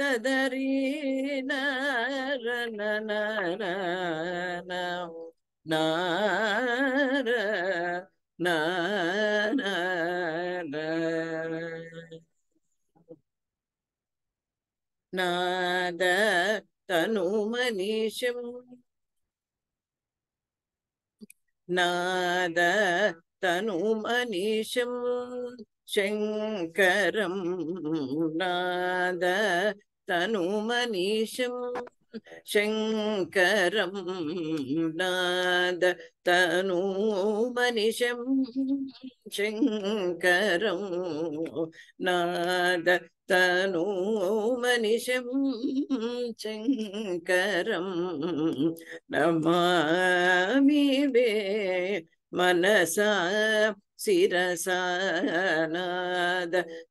ತದರೀನ ನಾರ ನಾನ ನಾದ ತನು ಮನೀಷಂ ನಾದ ತನು ಮನೀಷಂ ಶಂಕರಂ ನಾದ तनु तनुमनीषं शङ्करं नाद तनुमनिशं शङ्करं नाद तनुमनिशं शङ्करं नमामि वे மனசா சிரசாநாத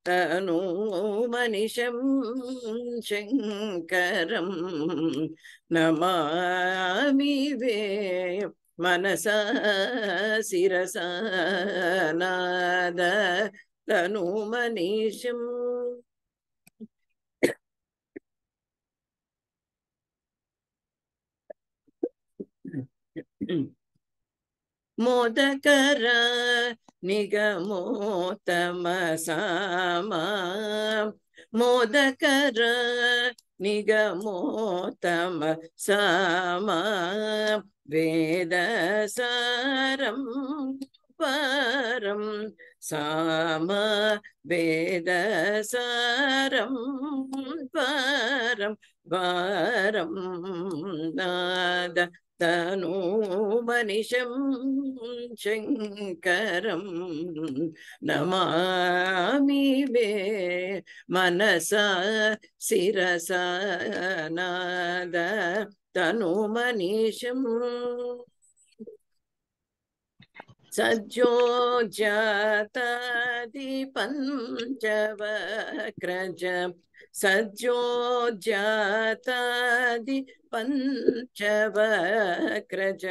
தனோ மனிஷம் சங்கரம் நமாமிவே மனசா சிரசாநாத தனோ மனிஷம் Mm-hmm. ಮೋದಕರ ನಿಗಮೋತಮ ಸಾಮ ಮೋದಕರ ನಿಗಮೋತಮ ಸಾಮ ವೇದ ಸಾರಂ ಪರಂ சாம வேத சாரம் பாரம் பாரம் நாத तनो मनिशं शङ्करं नमामि वे मनसा शिरसा नाद तनो मनिशम् सज्जोजातादिपञ्चवक्रज सज्जोजातादि पञ्चवक्रज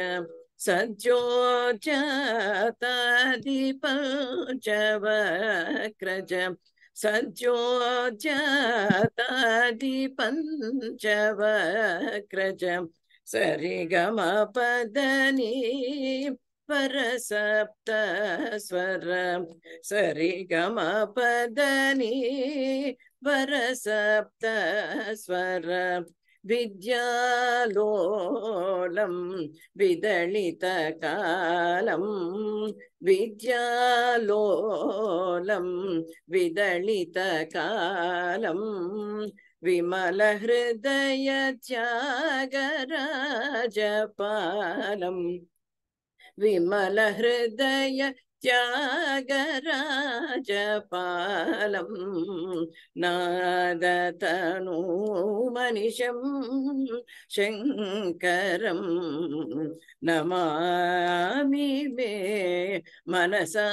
सज्जोजतादिपञ्चवक्रज सज्जोजतादिपञ्चवक्रज सरिगमपदनी परसप्तस्वर सरिगमपदनी परसप्तस्वर വിദ്യാലോലം വിദളിതകാലം വിദ്യാലോലം വിദളിതകാലം വിമലഹൃദയ ത്യാഗരാജപാലം വിമലഹൃദയ त्यागराजपालं नादतनो मनिषं शङ्करं नमामि मे मनसा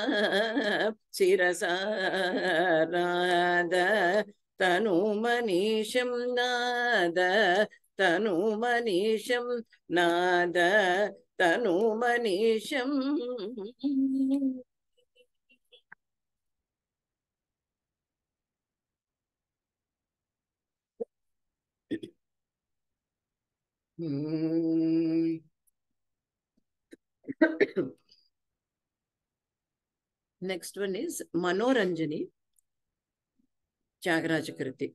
शिरसा नाद तनुमनीषं नाद तनुमनीषं नाद తను మనీషం నెక్స్ట్ వన్ ఈజ్ మనోరంజని త్యాగరాజకృతి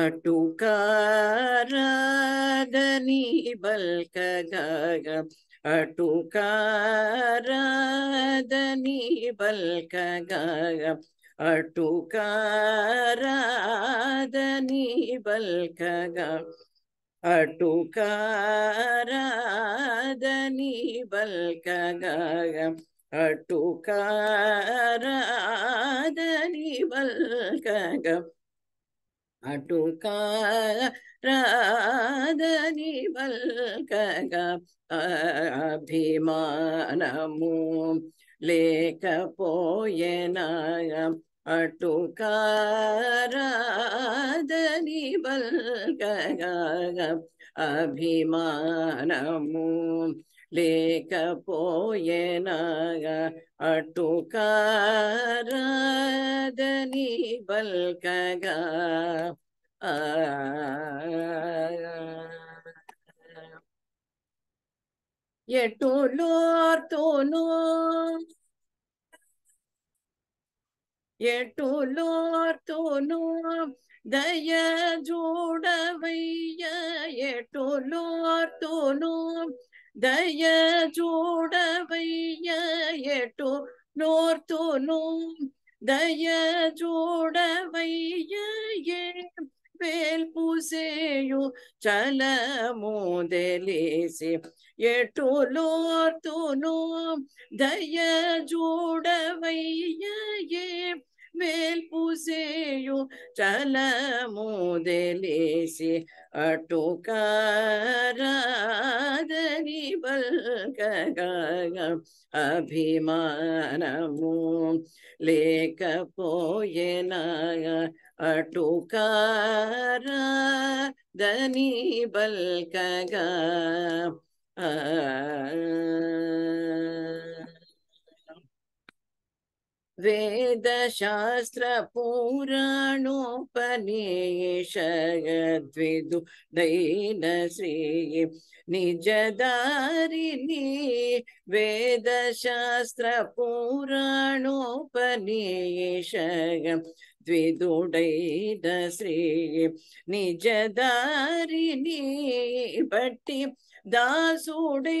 ಅಟುಕಾರಾಗನಿ ಬಲ್ಕಗ ಅಟುಕಾರಾಗನಿ ಬಲ್ಕಗ ಅಟುಕಾರಾಗನಿ ಬಲ್ಕಗ ಅಟುಕಾರಾಗನಿ ಬಲ್ಕಗ ಅಟುಕಾರಾಗನಿ ಬಲ್ಕಗ అటు కారాదని బల్కగా అభిమానము లేకపోయేనా అటు కారాదని బల్కగా అభిమానము లేకపోయేనాగా అటు కారాదని బల్కగా ఎటులోర్తోను ఎటులోర్తోను దయ చూడవయ్య ఎటులోర్తోను ದಯಜೋಡವಯ್ಯ ಎಟು ನೋರ್ತುನು ದಯಜೋಡವಯ್ಯ ಪೂಸೆಯು ಚಲ ಮೂದಲಿಸಿ ಎಟು ಲೋರ್ತುನು ದಯಜೋಡವಯ್ಯ ಬೆಲ್ಪುಸೆಯು ಚಲ ಮೂದೆಲೇಸಿ ಅಟುಕಾರದರಿ ಬಲ್ಕಗ ಅಭಿಮಾನಮು ಲೇಖಪೋಯನ ಅಟುಕಾರ ದನಿ ಬಲ್ಕಗ ಆ वेदशास्त्र दैनश्री निजदारिणी वेदशास्त्र द्विदुडैदश्री निजदारिणी बट्टि दासुडे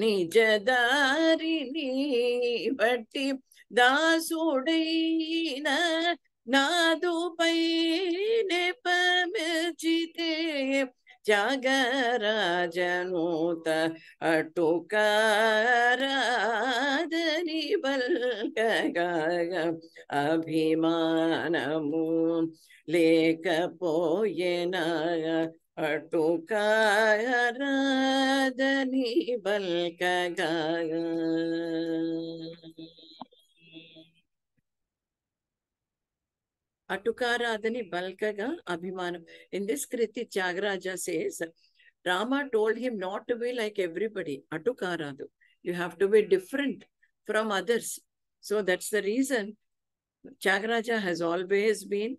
நிஜதாரிணி பட்டி ದಾಸೋಡೈನ ನಾದು ಪೈನೆ ಪಮಿರ್ಜಿತೆ ಜಾಗರಾಜನೂತ ಅಟುಕಾರಾದನಿ ಬಲ್ಗಗ ಅಭಿಮಾನಮು ಲೇಖ ಪೋಯನಾಗ अटू काय राधनी बल्क गाय Atukaradhani Balkaga Abhimanam. In this Kriti, Chagaraja says, Rama told him not to be like everybody. Atukaradu. You have to be different from others. So that's the reason Chagaraja has always been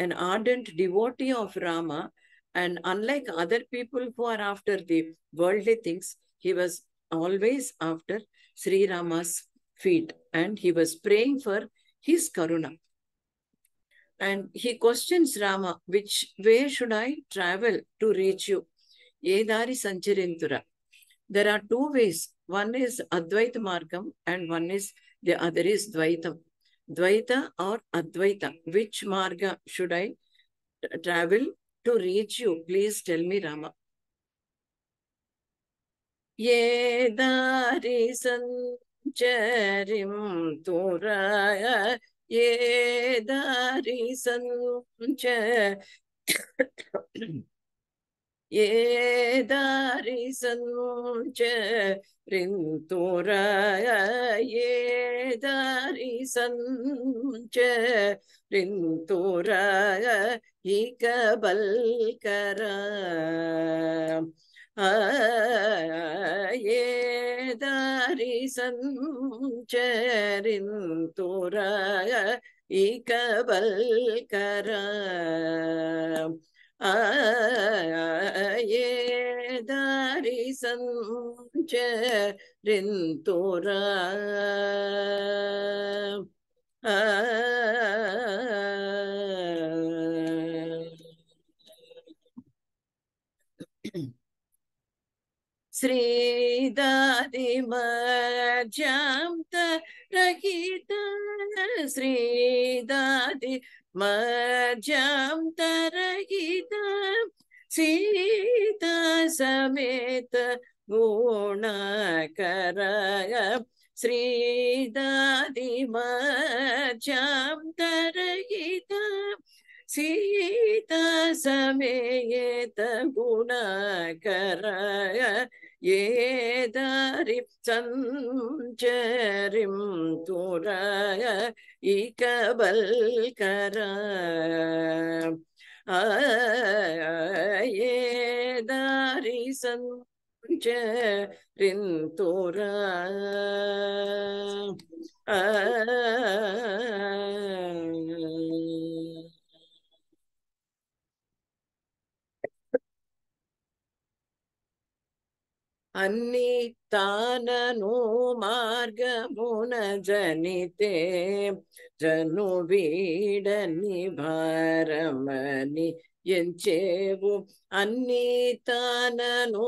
an ardent devotee of Rama and unlike other people who are after the worldly things, he was always after Sri Rama's feet and he was praying for his karuna. And he questions Rama, which way should I travel to reach you? Yedari Sancharintura. There are two ways. One is Advaita Margam and one is the other is Dvaitam. Dvaita or Advaita. Which marga should I travel to reach you. Please tell me, Rama. ये दारि सञ्चरिं तुराय ये दारि सञ्च ஏதாரிசன்றிந்தோர ஏதாரிசன்றிந்தோர இகபல்கரா ஏதாரிசன்றிந்தோர இகபல்கரா ஏதாரி சஞ்சரிந்தோர ശ്രീദാതിമജാം രഹിത ശ്രീദാതി मर्जं तरहित सीता समेत गुणकर श्रीदादिमर्जं तरहित सीता समेत गुणकर ஏதரிப் சஞ்சரிம் துர இகபல் கர ஏதாரி சஞ்சரின் துர ஆ అన్నితానను మార్గమున జనితే జను వీడని భారమని ఎంచేవు అన్నితానను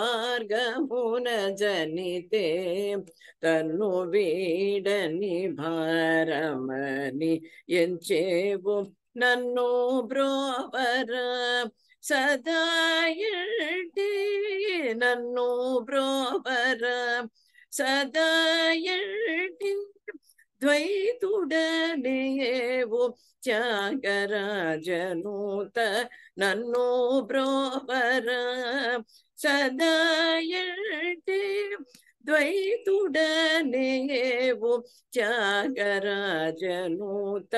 మార్గమున జనితే తను వీడని భారమని ఎంచేవు నన్ను బ్రోవర சதாயழ்டே நன்னோ புரோபர சதாயழ்டே ದ್ವೈತುಡನೆಯೇವು ತ್ಯಾಗರಾಜನೂತ ನನ್ನೋ ಬ್ರೋವರ ಸದಾಯಟೆ ದ್ವೈತುಡನೆಯೇವು ತ್ಯಾಗರಾಜನೂತ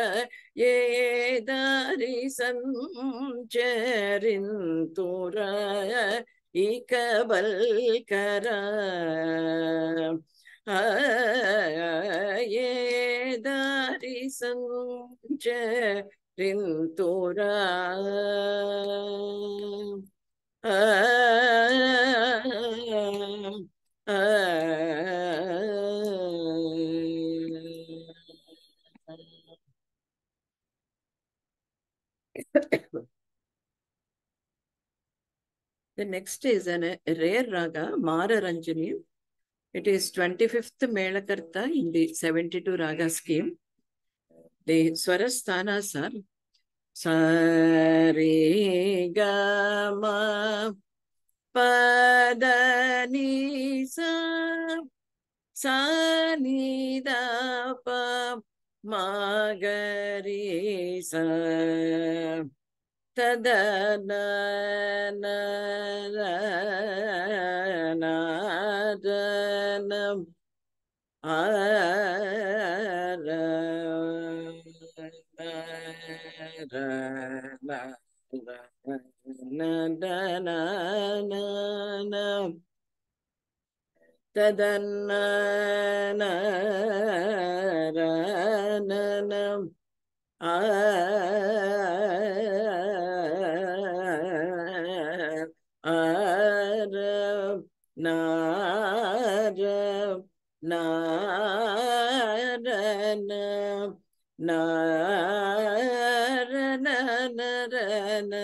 ಏ ದಾರಿ ಸಂಚರಿಂತುರ ಇಕ ಬಲ್ಕರ ಏ ದಾರಿ ಸಂಚರಿಂತುರ ಆ The next is an, a rare raga, Mara Ranjani. It is 25th Melakarta in the 72 raga scheme. The Swarasthanas are Sarigama பதனிச சனிதப மாகரிச ததன ஆ ததன்ன ஆ நார நாரண நார na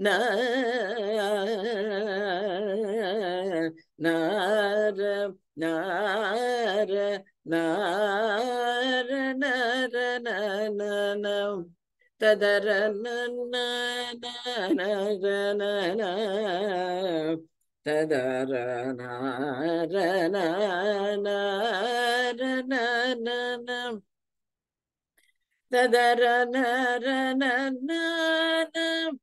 Na na na na na na na na tadara tadara Tadara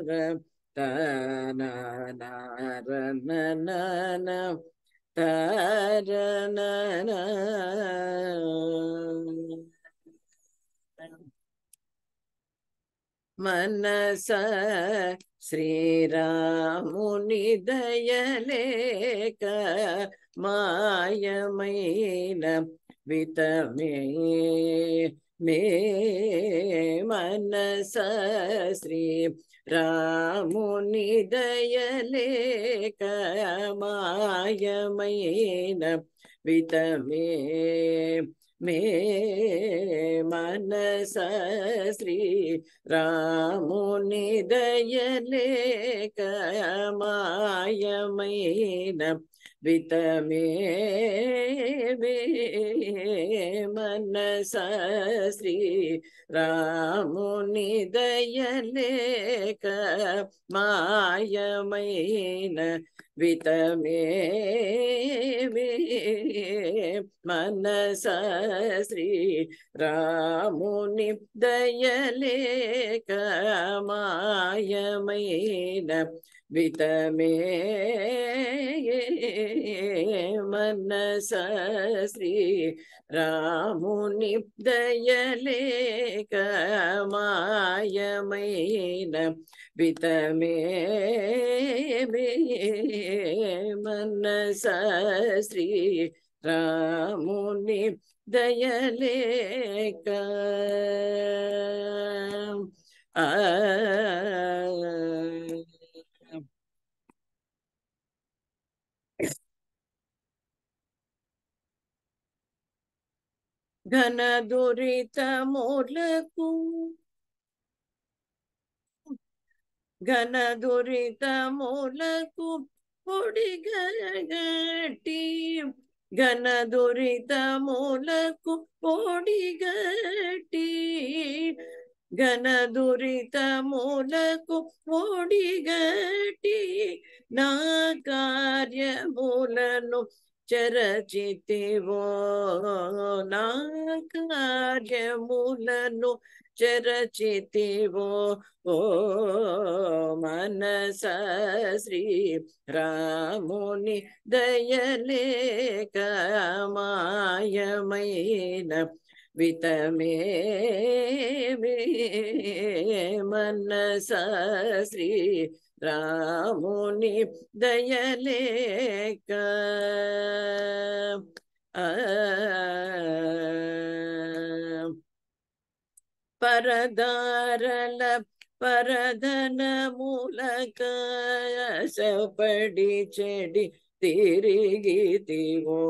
ram ta na na ra na na na ta ra na na మనస శ్రీరాముని దయలేక మాయమైన వితమే मे मनस श्री రామునిదయలేకమాయమైన వితమే మే మనస శ్రీ రామునిదయలేకమాయమైన விதமே மனச ஸ்ரீ ராமுனிதயலேக மாயமைன விதமே மனச ஸ்ரீ ராமுனி தயலேக மாயமைன விதமே மனசீ ராமுனி தயலேகமாயமைன விதமே மனசீ ராமுனி தயலேக ஆ ఘనదురితములకు ఘనదురితములకు పొడిగట్టి ఘనదురితములకు పొడిగట్టి ఘనదురితములకు పొడిగట్టి నా కార్యములను చరచితివో నా చరచితివో ఓ మనస శ్రీ రాముని దయలేక మాయమైన వితమే మనస శ్రీ రాముని దయలేక పరదారల పరదనములక సపడి చెడి తిరిగితివో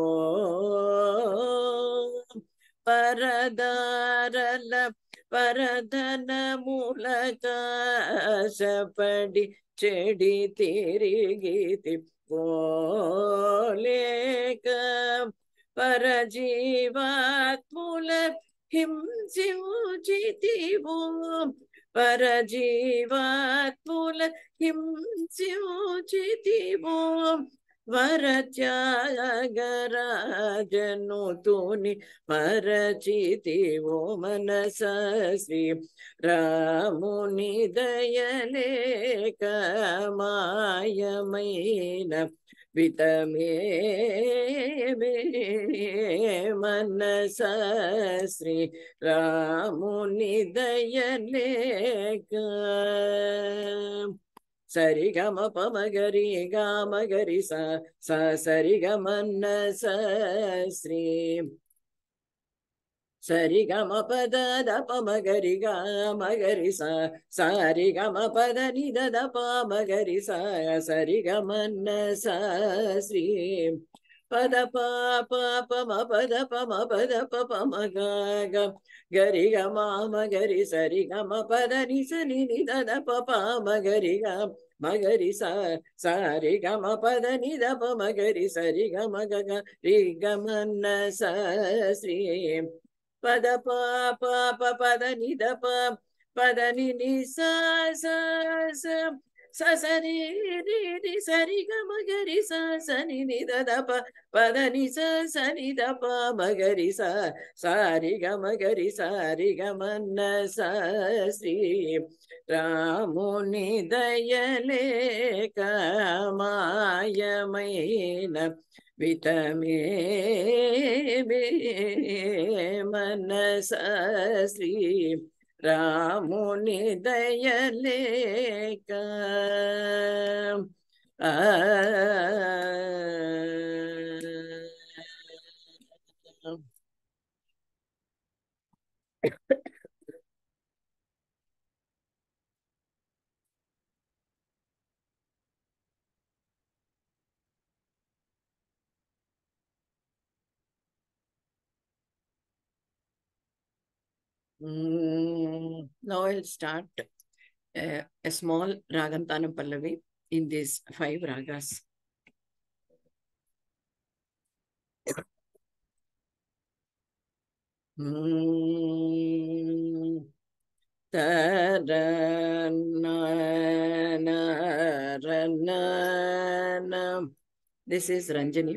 పరదారల పరదనములక సపడి ചെടി തിരികി തിപ്പോലേക പരജീവാത്മുല ഹിംസിയുചിതിവോ പരജീവാത്മുല ഹിംസിയുചിതിവോ ವರತ್ಯಾಗರಾಜನು ತೂನಿ ಮರಚಿತಿ ಓ ಮನಸ ಶ್ರೀ ರಾಮುನಿ ದಯಲೇಕ ಮಾಯಮೈನ ವಿತಮೇ ಮನಸ ಶ್ರೀ ರಾಮುನಿ ದಯಲೇಕ సరి గమ పమ గరి గా మగరి స సరి గమన్న శ్రీ సరి గమ పద దప మగరి గా మగరి స సరి గమ పద నిద దప మగరి స సరి గమన్న శ్రీ పద పాప పమ పద పమ పద పమ గ గరి గ మామ గరి సరి గమ పద ని సని ని దద పమ గరి గ మగరి సారి గమ పద ని ద మగరి సరి గమ గ రి గమన్న శ్రీ పద పాప పద ని ద పద ని ని స ససరి రి సరి గమ గరి సని నిద దప పద ని సని దప మగరి స సారి గమ గరి సారి గమన్న శ్రీ రాముని దయలేక మాయమైన వితమే మనస శ్రీ రాముని దయలేక Mm. Now I'll start uh, a small Ragantana Pallavi in these five ragas. Hmm. This is Ranjani.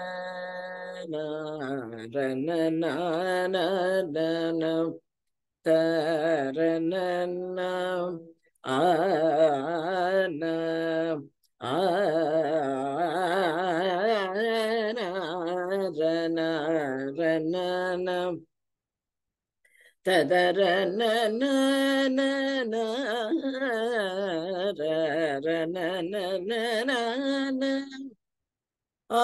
ரணநாரணம் தரணம் ஆனம் ஆரணம் ததரண ஆ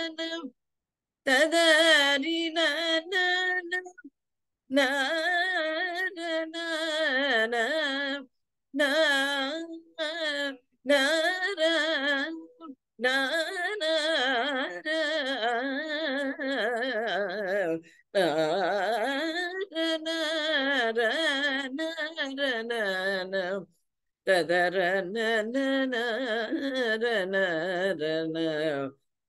ததாரி ததர நன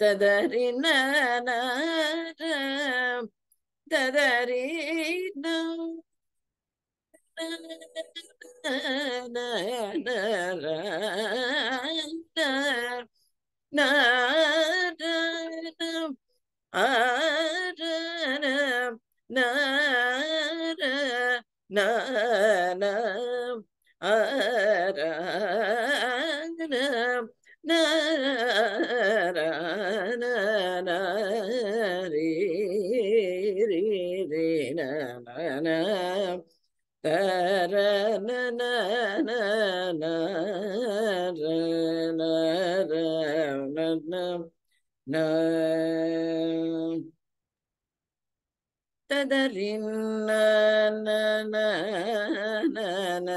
ತದರಿನ ತದರಿನ na na na na na na na re re re na na na ta ra na na na na ra na ra na na na tadarin na na na na na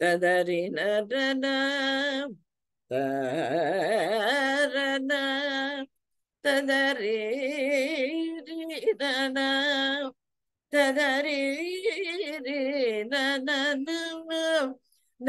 ததரி நரண தரண ததரி ததரி ந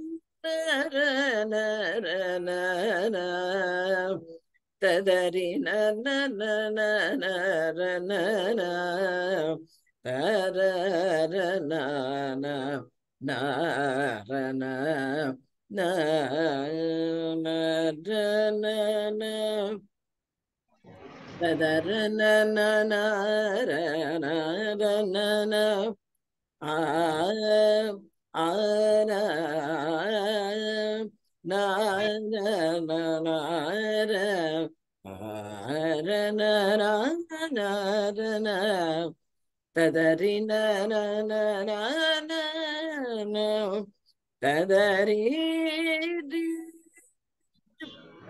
ததரி நாரண ஆ ஆ ததரி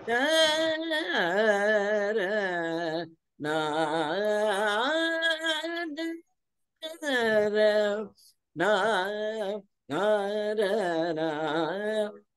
ததரி நார நார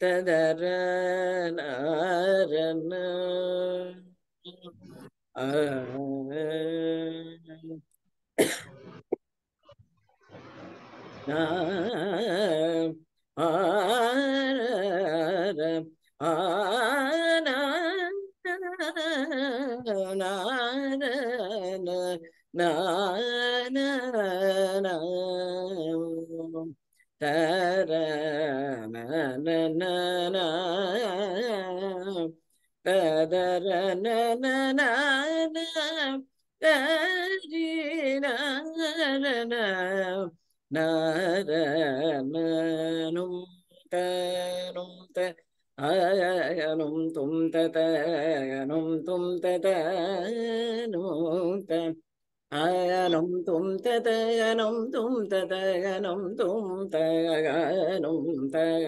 ததரன ஆன na na na ta ra na na na na ta da ra na na na na ta ri na na na na ra na num ta num ta ఆయనం తుం తత తుం తత അയനം തും തതയനം തും തതയനം തും തയനം തയ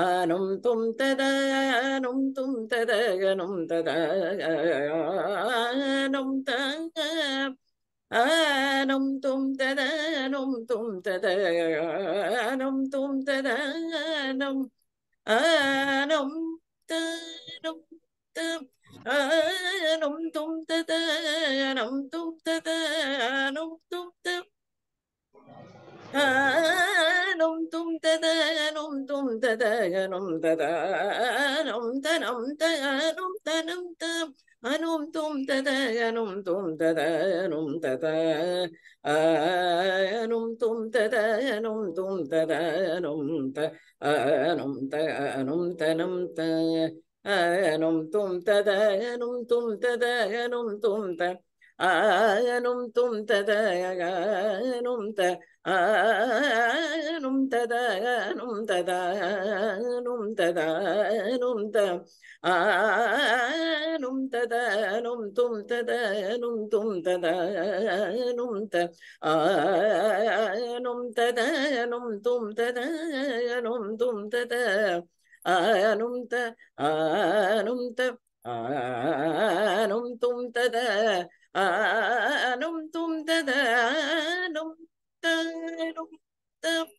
annum തും തതയനം തും തതയനം തതയനം തയ ആനം തും തദനം തും തദനം തും തദനം ആനം തനം തം Anum tum tada anum tum tada anum tada anum tum tada anum tum tada anum ta anum ta anum ta anum ta அனும் தும் தத அனும் தும் தத அனும் தும் த ஆனும் தும் தத அனும் த ஆனும் தத அனும் தத அனும் தத அனும் த ஆனும் தத அனும் தும் தத அனும் தும் தத அனும் த ஆனும் தத அனும் தும் தத அனும் தும் தத anumta anumtum tada anumtum tada anumta anumta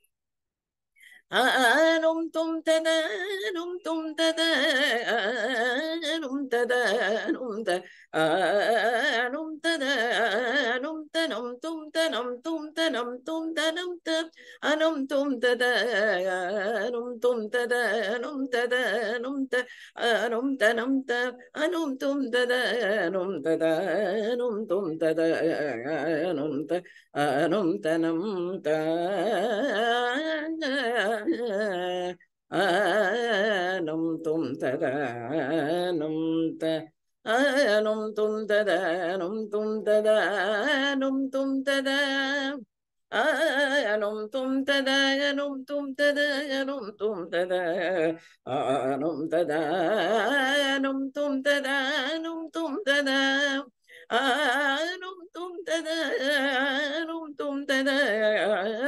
آنم تم تدانم تم تدانم تدانم تدانم تدانم تنم تم تنم تم تنم تم تنم تنم تم تدانم تم تدانم تدانم تنم تنم تنم تم تدانم تدانم تم تدانم تنم تنم تنم നും തും തദാനും ത നും തും തദാനും തും തദാനും തും തദാ ആനും തും തദാനും തും തദാനും തും തദാനും തദാനും തും തദാനും തും തദാ ஆரும் தும் தத ரும் தும் தத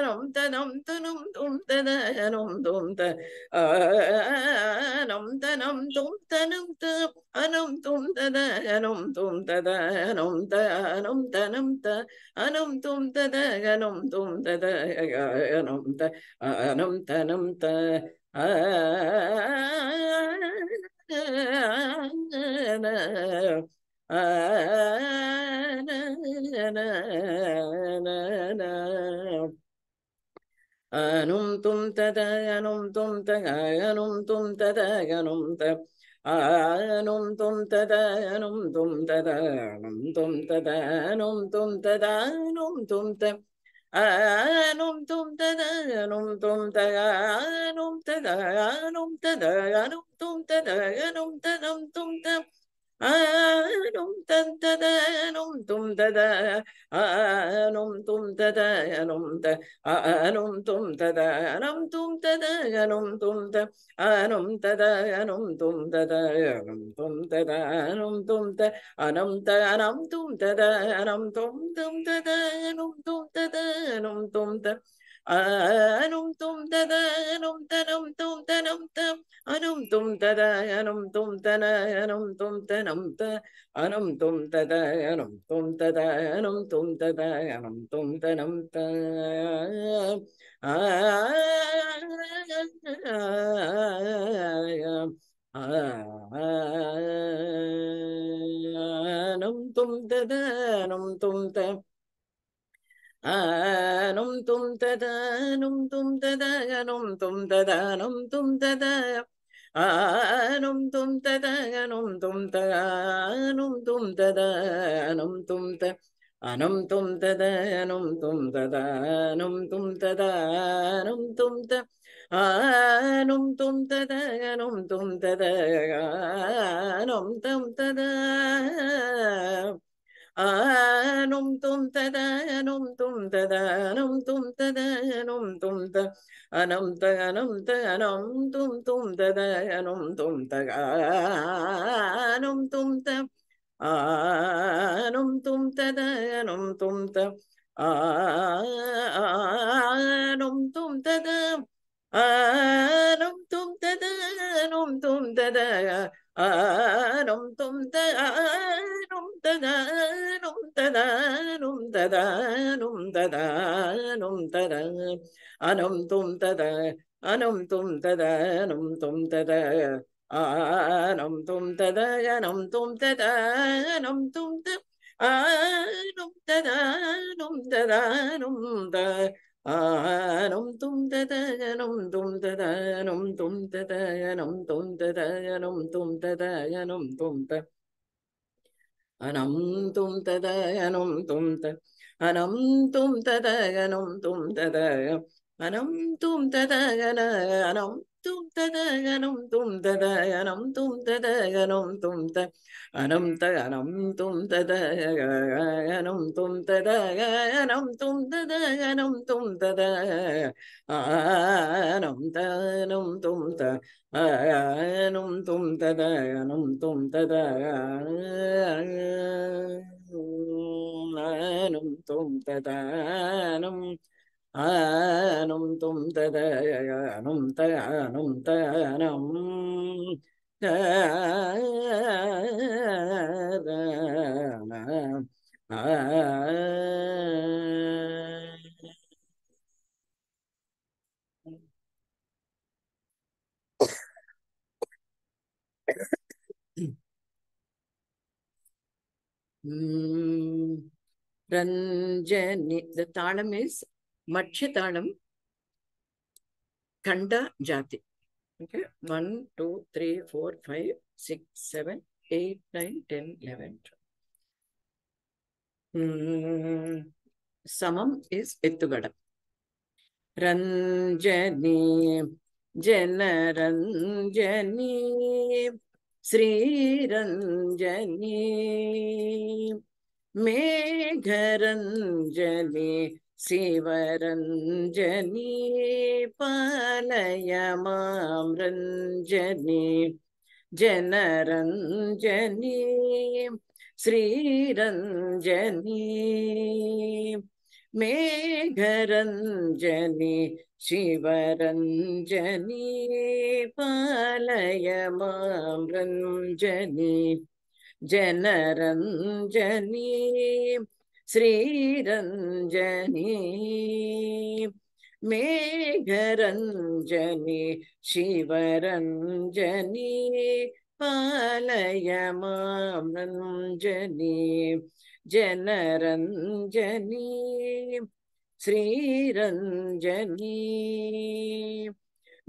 ரம் தனம் தனும் தும் தத ரம் தும் த ரம் தனம் தும் தனும் த அனம் தும் தத அனம் தும் தத அனம் த அனம் தனம் த அனம் தும் தத அனம் தும் தத அனம் த அனம் தனம் த ஆ ah, tum tada anum tum tada anum tum tada anum tada anum tum tada anum tum tada anum tum tada anum tum tada anum tum tada anum tum tada anum tum tada anum tada anum tada anum tum tada anum tada anum tada ஆனும் தந்ததனும் தும் தத ஆனும் தும் ததனும் த ஆனும் தும் ததனும் தும் ததனும் தும் த ஆனும் ததனும் தும் ததனும் தும் ததனும் தும் த அனம் த அனம் தும் ததனும் தும் தும் ததனும் தும் ததனும் தும் த Anum tum tada anum tum tana anum tum tanum ta anum tum tada anum tum tada anum tum tada anum tum tanum ta anum tum tada anum tum tada anum tum tada anum tum tum anum tum tada anum tum tada anum tum tada anum tum tada anum tum tada anum tum tada anum tum tada anum tum tada anum tum tada anum tum tada anum tum tada anum tum tada anum tum tada anum tum tada anum tum tada Anum tum tada anum tum tada anum tum tada anum tum ta anum ta anum ta anum tum tum tada anum tum ta anum tum ta anum tum tada anum tum ta anum tum tada anum tum tada anum tum tada anum tum ta. തദാനും തദാനും തദാനും തദാനും തദ അനും തും തദ അനും തും തദാനും തും തദ annum തും തദാനം തും തദാനം തും ത annum തദാനം തദാനം ത annum തും തദാനം തും തദാനം തും തദാനം തും തദാനം തും തദാനം തും ത Anam tum tadayanum tum tadayanum tum tadayanum tum tadayanum Anam tum tadaganam, anam tum tadaganam, tum tadaganam, tum tadaganam, tum tadaganam, tum tadaganam, tum tadaganam, tum tadaganam, tum tadaganam, tum tadaganam, tum tum tadaganam, tum tadaganam, tum tadaganam, tum tadaganam, tum tadaganam, tum ஆனும் தும் ததனும் தனும் தனம் Ranjani, the talam is மட்சியதாளம் கண்ட ஜாதி okay one two three four five six seven eight nine ten eleven சமம் is எத்துகடம் ரஞ்சனி ஜனரஞ்சனி ஸ்ரீரஞ்சனி மேகரஞ்சனி சிவரஞ்சனி பாலயமாம் ரஞ்சனி ஜனரஞ்சனி ஸ்ரீரஞ்சனி மேகரஞ்சனி சிவரஞ்சனி பாலயமாம் ரஞ்சனி ஜனரஞ்சனி श्रीरञ्जनी मेघरञ्जनी शिवरंजनी पालय मामञ्जनी जनरञ्जनी श्रीरञ्जनी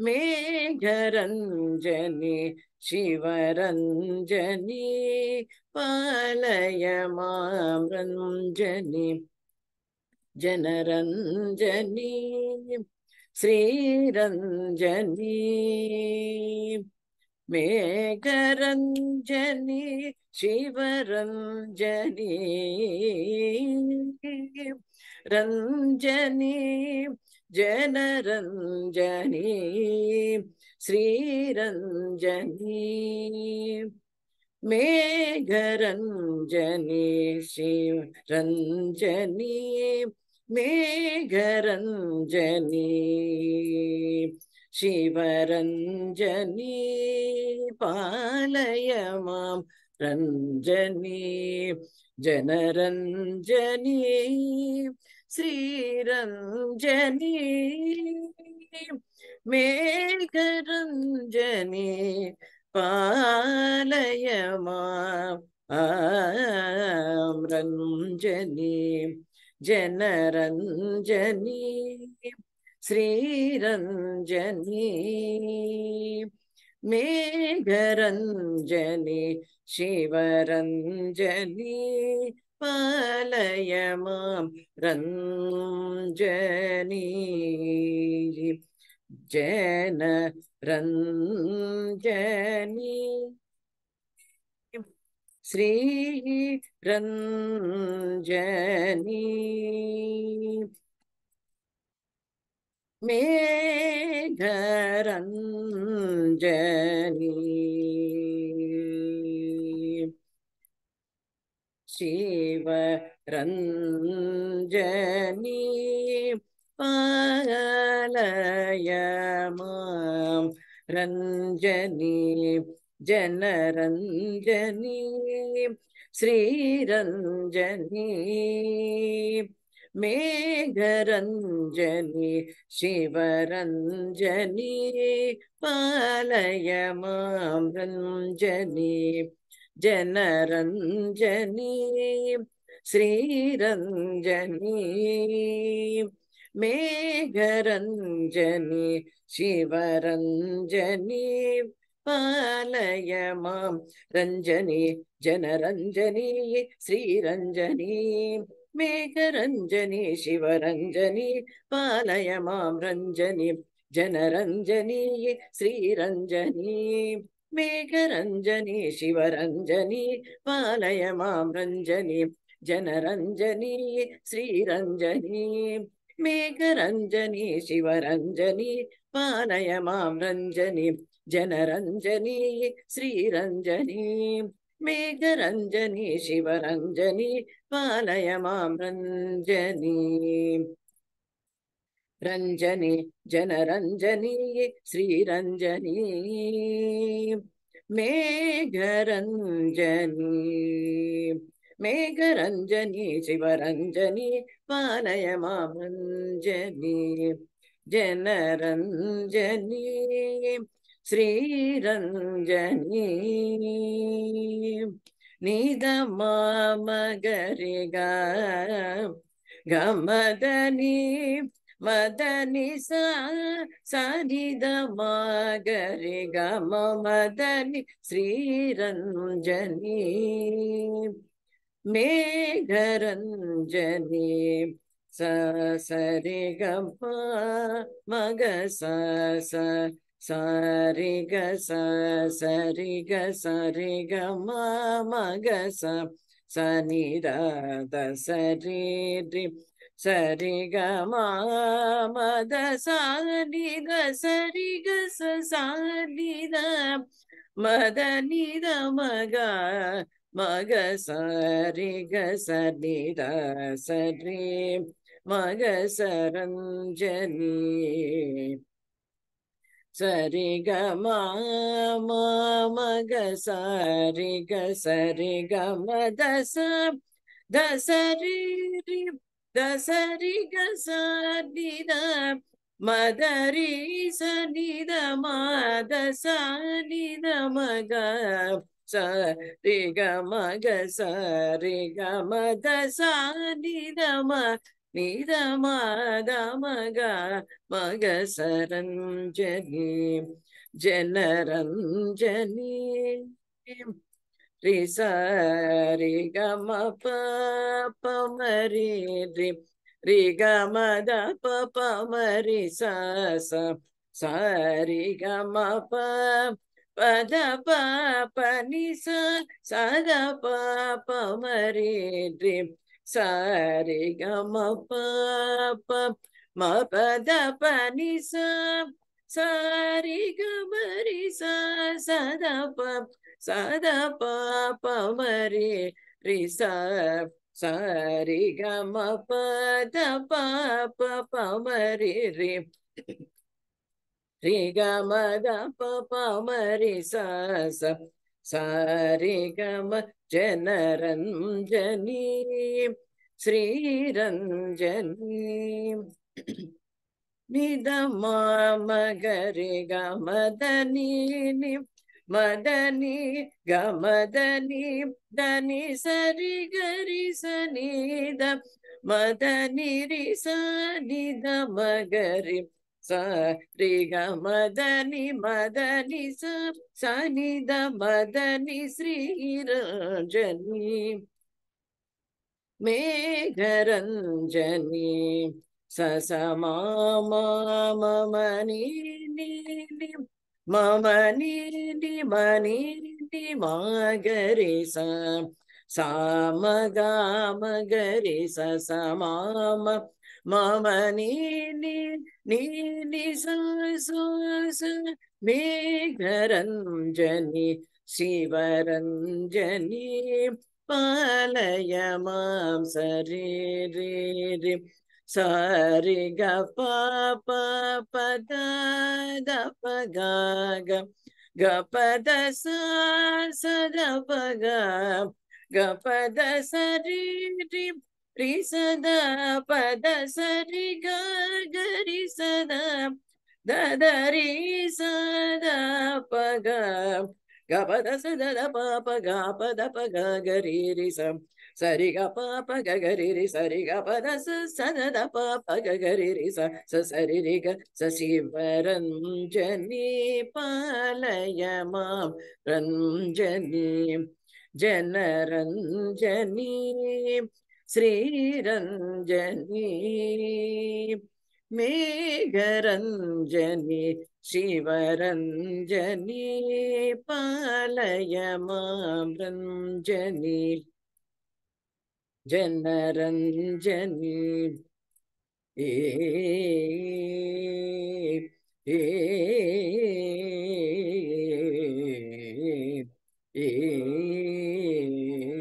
मेघरञ्जनी शिवरञ्जनी पालय मामृञ्जनि जनरञ्जनी श्रीरञ्जनी मेघरञ्जनी शिवरञ्जनी रञ्जनी जनरञ्जनी श्रीरञ्जनी मेघरञ्जनी शिवरञ्जनी मेघरञ्जनी शिवरञ्जनी पालय मां रञ्जनी जनरञ्जनी ശ്രീരഞ്ജനേ മേഘരഞ്ജനേ പാലയമാരഞ്ജനീ ജനരഞ്ജനീ ശ്രീരഞ്ജനീ മേഘരഞ്ജനി ശിവരഞ്ജനീ பலயமாம் ரஞ்சனி ஜன ரஞ்சனி ஸ்ரீ ரஞ்சனி மேகரஞ்சனி शिव रञ्जनी पालय मां रञ्जनी जनरञ्जनी श्रीरञ्जनी मेघरञ्जनी शिवरञ्जनी पालय मां रञ्जनी जनरंजनी श्रीरंजनी मेघरंजनी शिवरंजनी पालय मंजनी जनरंजनी श्रीरंजनी मेघरंजनी शिवरंजनी पालय मां रञ्जनी श्रीरंजनी मेघरंजनी शिवरंजनी पालय मंजनी जनरंजनी श्रीरंजनी मेघरंजनी शिवरंजनी पालय मंजनी जनरंजनी श्रीरंजनी मेघरंजनी शिवरंजनी पालय मंजनी मेघ रंजनी मेघ रंजनी शिव रंजनी पालय रंजनी श्री रंजनी निध मामगरि गमदनी மதனிச மதனி ஸ்ரீரஞ்சனி மேகரஞ்சனி சரிகம மக ச சரிக சரிக சரிக மக ச சனிராத சரீரி சரி க மத சாலி க சரி க சாலி த மத நித மக மக சரி க சரி த சரி மக சரஞ்சலி சரி க மக சரி க சரி க மத ச த சரி தசரி கசரித மதரி சனித மாத சனித மக சரி கமக சரி கமத சனித ம நித மாத மக மக சரஞ்சனி ஜனரஞ்சனி ரிசரி கம பமரி ரி ரி கமத பமரி ச சரி கம ப பத ப பனி ச சத ப பமரி ரி சரி கம ப ப ம பத பனி ச சரி கமரி ச சத ப సద పవరి రి సరి గమ పద పప పవరి రి రి గమ ద పవరి స సారి గమ జనరంజనీ శ్రీరంజనీ నిధమా మగరి గమదని మదని గమదని దని సరి గరి సనిద మదని రి సనిద మగరి సరి గమదని మదని స సనిద మదని శ్రీరంజని మేఘరంజని స సమామమని மம நீண்டி மணீண்டி மாகரி சாமகாமகரி சமாம மம நீண்டி நீண்டி சாச மேகரஞ்சனி சிவரஞ்சனி பாலய மாம் சரீரே சாரி க ப பத க க க பத சத பக க பத சரி ரி ரி சத பத சரி க கரி சத தரி சத பக க பத சத ப ப க பத ப க கரி ரி சம் சரிக பாப ககரிரி சரிக பதச சனத பாப ககரிரி பாலயமாம் ரஞ்சனி ஜனரஞ்சனி ஸ்ரீரஞ்சனி மேகரஞ்சனி சிவரஞ்சனி பாலயமாம் ரஞ்சனி जनरंजन ए ए ए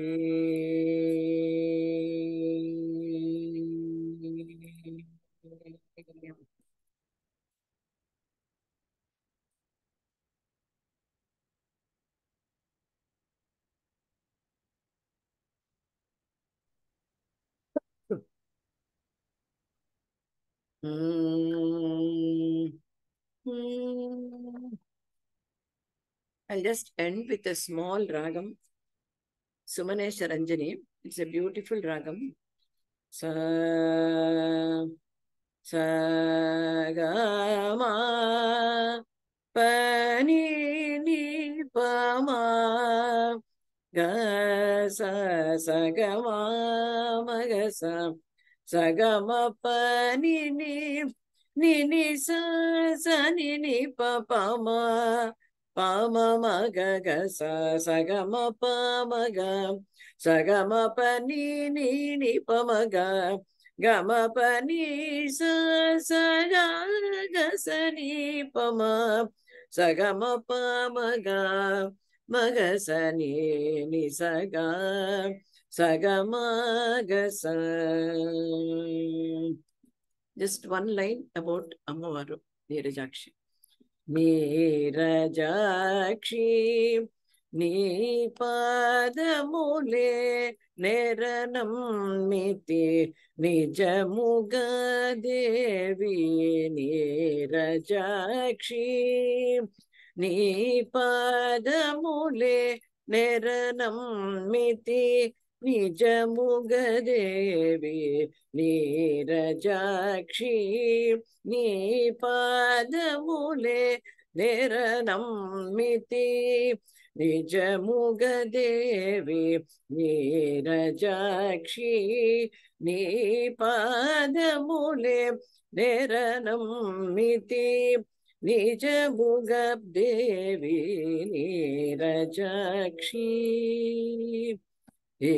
-hmm. I'll just end with a small ragam. Sumanesha Ranjani. It's a beautiful ragam. Sa, sa, ga, ma, pa, ni, ni, pa, ma, ga, sa, sa, ga, ma, ma, ga, sa. సగమ పని నిని సని ని పమ పమ మగ గ సగమ పమగ సగమ పని నిని పమగ గమ పని సగ గ సని పమ సగమ పమగ మగ సని ని సగ சகமாக ஜஸ்ட் ஒன் லைன் அபவுட் அம்மவாரு நீரஜாட்சி நீரஜாட்சி நீ பாதமுலே நேரணம் நீதி நிஜமுக தேவி நீரஜாட்சி நீ பாதமுலே நேரணம் மிதி निजमुगदेवी नीरजाक्षी నీ పాదములే నిరనమ్మితి నిజముగదేవి నీరజాక్షి నీ పాదములే నిరనమ్మితి నిజముగదేవి Neerajakshi Thank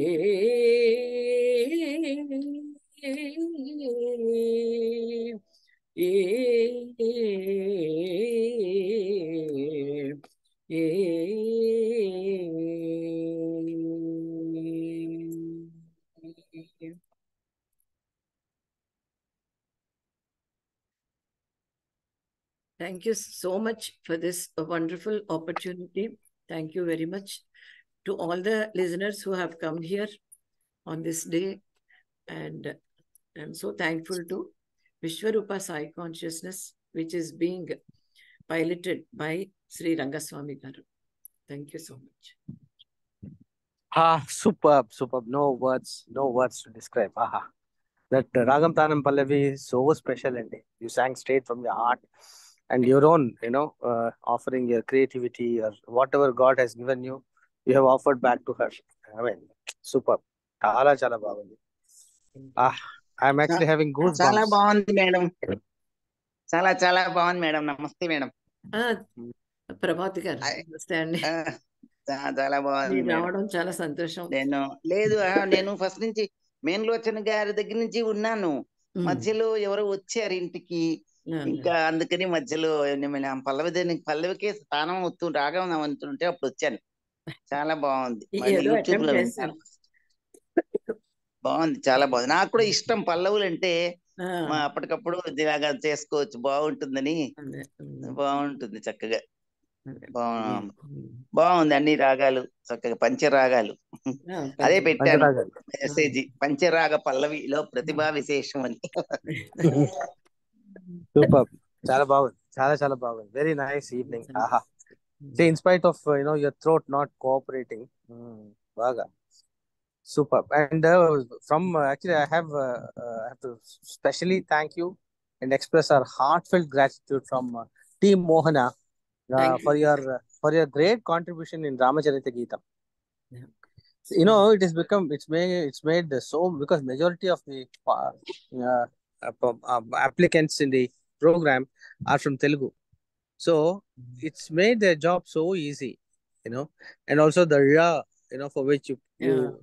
you so much for this wonderful opportunity. Thank you very much to all the listeners who have come here on this day. And I'm so thankful to Vishwarupa Sai Consciousness, which is being piloted by Sri Rangaswamy Garu. Thank you so much. Ah, superb, superb. No words, no words to describe. Aha. That Ragam Tanam Pallavi is so special and you sang straight from your heart and your own, you know, uh, offering your creativity or whatever God has given you you have afforded back to her I mean super చాలా చాలా బాగుంది I'm actually having good చాలా బాగుంది madam చాలా చాలా బాగుంది madam నమస్తే madam Prabhati గారు నమస్తే అండి చాలా బాగుంది రావడం చాలా సంతోషం నేను లేదు నేను ఫస్ట్ నుంచి మెయిన్ లోచన గారి దగ్గర నుంచి ఉన్నాను మధ్యలో ఎవరు వచ్చారు ఇంటికి ఇంకా అందుకని మధ్యలో పల్లవి పల్లవికి స్థానం రాగా రాగం అంటుంటే అప్పుడు వచ్చాను చాలా బాగుంది బాగుంది చాలా బాగుంది నాకు కూడా ఇష్టం పల్లవులు అంటే అప్పటికప్పుడు ఇలాగా చేసుకోవచ్చు బాగుంటుందని బాగుంటుంది చక్కగా బాగుంది అన్ని రాగాలు చక్కగా పంచరాగాలు అదే పెట్టాను మెసేజ్ పంచరాగ పల్లవిలో ప్రతిభా విశేషం అని సూపర్ చాలా బాగుంది చాలా చాలా బాగుంది వెరీ నైస్ ఈవినింగ్ ఆహా See, in spite of uh, you know your throat not cooperating, mm. Vaga. Super. And uh, from uh, actually, I have uh, uh have to specially thank you and express our heartfelt gratitude from uh, Team Mohana for your for your great contribution in Ramacharita Gita. Yeah. You know, it has become it's made it's made so because majority of the applicants in the program are from Telugu. So mm-hmm. it's made their job so easy, you know, and also the ra, you know, for which you yeah. you,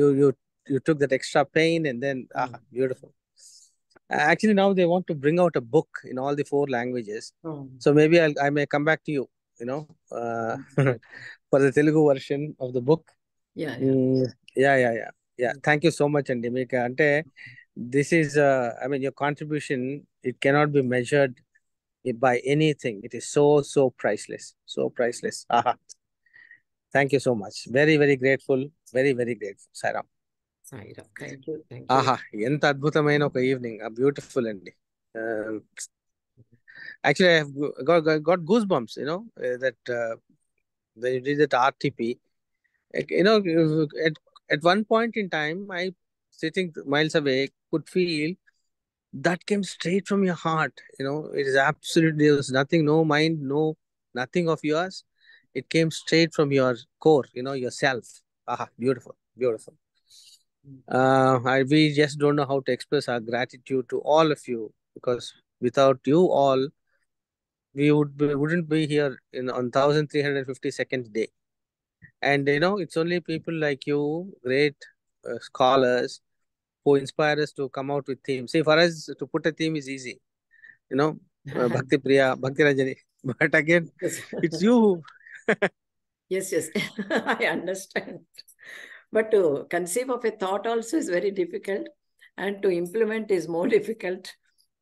you you you took that extra pain and then ah, mm. ah, beautiful. Actually, now they want to bring out a book in all the four languages. Mm. So maybe I'll, I may come back to you, you know, uh, mm. for the Telugu version of the book. Yeah, yeah, mm, yeah, yeah, yeah. yeah. Thank you so much, Andimika. Ante, mm. this is, uh, I mean, your contribution. It cannot be measured by anything. It is so, so priceless. So priceless. Aha. Thank you so much. Very, very grateful. Very, very grateful, Sairam. Sairam, thank you. Thank you. Aha. ఎంత అద్భుతమైన ఒక evening beautiful actually I have got, got, got goosebumps, you know, eh, that uh, when you did that RTP, you know, at, at one point in time, I sitting miles away could feel that came straight from your heart you know it is absolutely there was nothing no mind no nothing of yours it came straight from your core you know yourself aha beautiful beautiful uh, I, we just don't know how to express our gratitude to all of you because without you all we would be wouldn't be here in on 1352nd day and you know it's only people like you great uh, scholars who inspire us to come out with themes. See, for us to put a theme is easy, you know, uh, Bhakti Priya, Bhakti Ranjani. But again, it's you. yes, yes, I understand. But to conceive of a thought also is very difficult, and to implement is more difficult.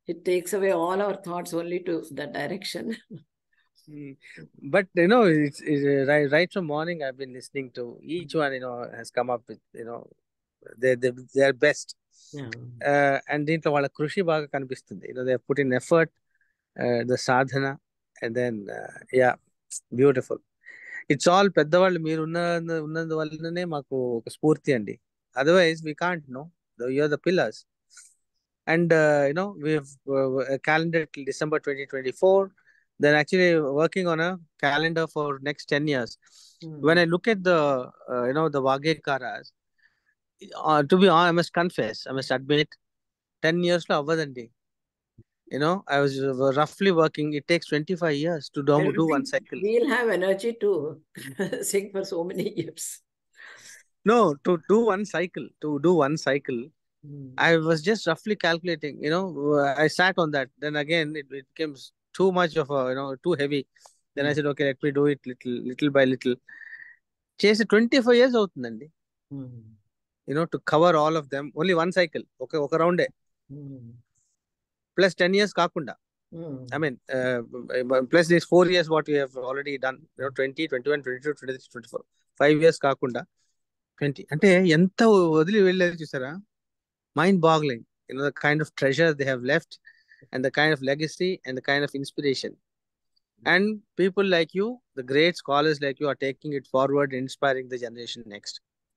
It takes away all our thoughts only to the direction. Hmm. but you know, it's, it's uh, right, right from morning. I've been listening to each one. You know, has come up with you know they they are best and దీంట్లో వాళ్ళ కృషి బాగా కనిపిస్తుంది they put in effort the sadhana and then yeah beautiful it's all పెద్దవాళ్ళు మీరు ఉన్న ఉన్నందువల్లనే మాకు ఒక స్ఫూర్తి అండి otherwise we can't no you're the pillars and you know we calendar December twenty twenty four then actually working on a calendar for next ten years when I look at the you know the vaggeyakaras uh, to be honest, I must confess, I must admit, 10 years than avvadanడి you know i was uh, roughly working it takes 25 years to do, do one cycle we'll have energy to sing for so many years no to do one cycle to do one cycle mm. i was just roughly calculating you know i sat on that then again it, became too much of a you know too heavy then mm. i hmm. said okay let me do it little little by little twenty-five years out, years అవుతుందండి hmm. you know to cover all of them only one cycle ఒక రౌండే plus ten years కాకుండా I mean plus this four years what you already done twenty twenty one twenty two twenty three twenty four five years కాకుండా twenty అంటే ఎంత వదిలి వెళ్ళేది చూసారా mind boggling you know the kind of treasure they have left and the kind of legacy and the kind of inspiration and people like you the great scholars like you are taking it forward inspiring the generation next